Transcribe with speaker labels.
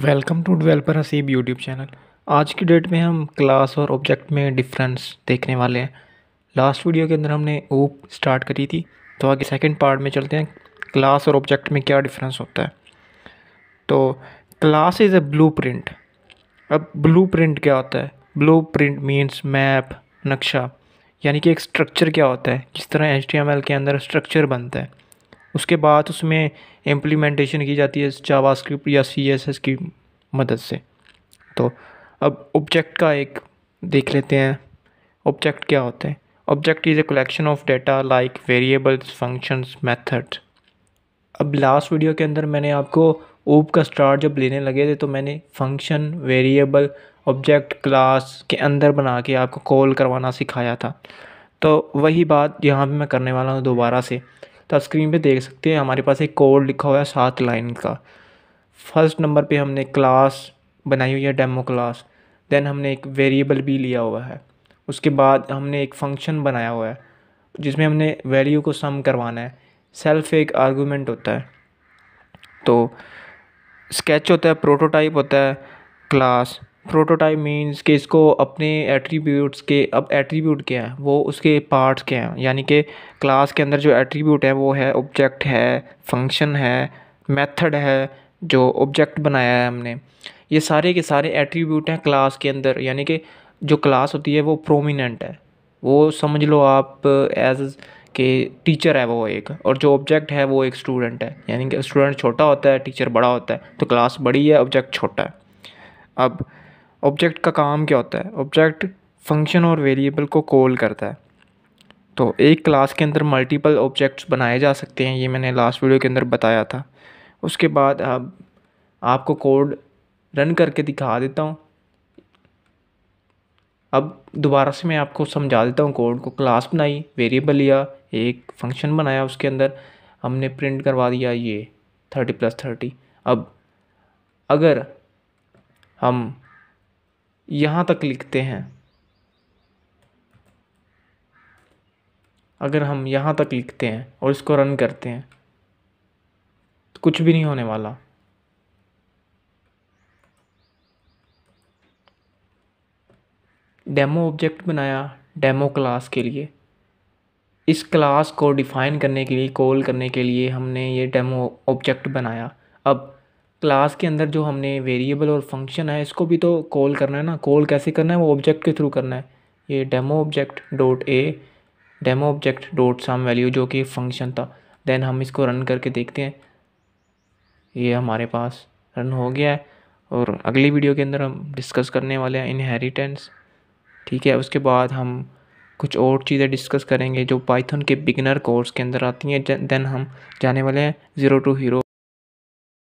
Speaker 1: welcome to developer Haseeb YouTube channel आज की date में हम क्लास और ऑब्जेक्ट में डिफरेंस देखने वाले हैं लास्ट वीडियो के अंदर हमने ओप स्टार्ट करी थी तो आगे सेकंड पार्ट में चलते हैं क्लास और ऑब्जेक्ट में क्या डिफरेंस होता है तो class is a blueprint अब ब्लू प्रिंट क्या होता है ब्लू प्रिंट मीन्स मैप नक्शा यानी कि एक स्ट्रक्चर क्या होता है किस तरह एच के अंदर स्ट्रक्चर बनता है उसके बाद उसमें इम्प्लीमेंटेशन की जाती है जावास्क्रिप्ट या सी की मदद से तो अब ऑब्जेक्ट का एक देख लेते हैं ऑब्जेक्ट क्या होते हैं object is a collection of data like variables functions method अब लास्ट वीडियो के अंदर मैंने आपको ऊप का स्टार्ट जब लेने लगे थे तो मैंने फंक्शन वेरिएबल ऑब्जेक्ट क्लास के अंदर बना के आपको कॉल करवाना सिखाया था तो वही बात यहाँ पे मैं करने वाला हूँ दोबारा से तो स्क्रीन पे देख सकते हैं हमारे पास एक कोड लिखा हुआ है सात लाइन का फर्स्ट नंबर पे हमने क्लास बनाई हुई है डेमो क्लास देन हमने एक वेरिएबल भी लिया हुआ है उसके बाद हमने एक फंक्शन बनाया हुआ है जिसमें हमने वैल्यू को सम करवाना है सेल्फ एक आर्गूमेंट होता है तो स्केच होता है प्रोटोटाइप होता है क्लास प्रोटोटाइप मीन्स कि इसको अपने एट्रीब्यूट्स के अब एट्रीब्यूट क्या है वो उसके पार्ट्स क्या हैं यानी कि क्लास के अंदर जो एट्रीब्यूट है वो है ऑब्जेक्ट है फंक्शन है मेथड है जो ऑब्जेक्ट बनाया है हमने ये सारे के सारे एट्रीब्यूट हैं क्लास के अंदर यानी कि जो क्लास होती है वो प्रोमिनेंट है वो समझ लो आप एज के टीचर है वो एक और जो ऑब्जेक्ट है वो एक स्टूडेंट है यानी कि स्टूडेंट छोटा होता है टीचर बड़ा होता है तो क्लास बड़ी है ऑब्जेक्ट छोटा है अब ऑब्जेक्ट का काम क्या होता है ऑब्जेक्ट फंक्शन और वेरिएबल को कॉल करता है तो एक क्लास के अंदर मल्टीपल ऑब्जेक्ट्स बनाए जा सकते हैं ये मैंने लास्ट वीडियो के अंदर बताया था उसके बाद अब आपको कोड रन करके दिखा देता हूँ अब दोबारा से मैं आपको समझा देता हूँ कोड को क्लास बनाई वेरिएबल लिया एक फंक्शन बनाया उसके अंदर हमने प्रिंट करवा दिया ये थर्टी प्लस थर्टी अब अगर हम यहाँ तक लिखते हैं अगर हम यहाँ तक लिखते हैं और इसको रन करते हैं तो कुछ भी नहीं होने वाला डेमो ऑब्जेक्ट बनाया डेमो क्लास के लिए इस क्लास को डिफ़ाइन करने के लिए कॉल करने के लिए हमने ये डेमो ऑब्जेक्ट बनाया अब क्लास के अंदर जो हमने वेरिएबल और फंक्शन है इसको भी तो कॉल करना है ना कॉल कैसे करना है वो ऑब्जेक्ट के थ्रू करना है ये demo object dot a demo object dot sum value जो कि फंक्शन था देन हम इसको रन करके देखते हैं ये हमारे पास रन हो गया है और अगली वीडियो के अंदर हम डिस्कस करने वाले हैं इनहेरिटेंस ठीक है उसके बाद हम कुछ और चीज़ें डिस्कस करेंगे जो पाइथन के बिगनर कोर्स के अंदर आती हैं देन हम जाने वाले हैं ज़ीरो टू हीरो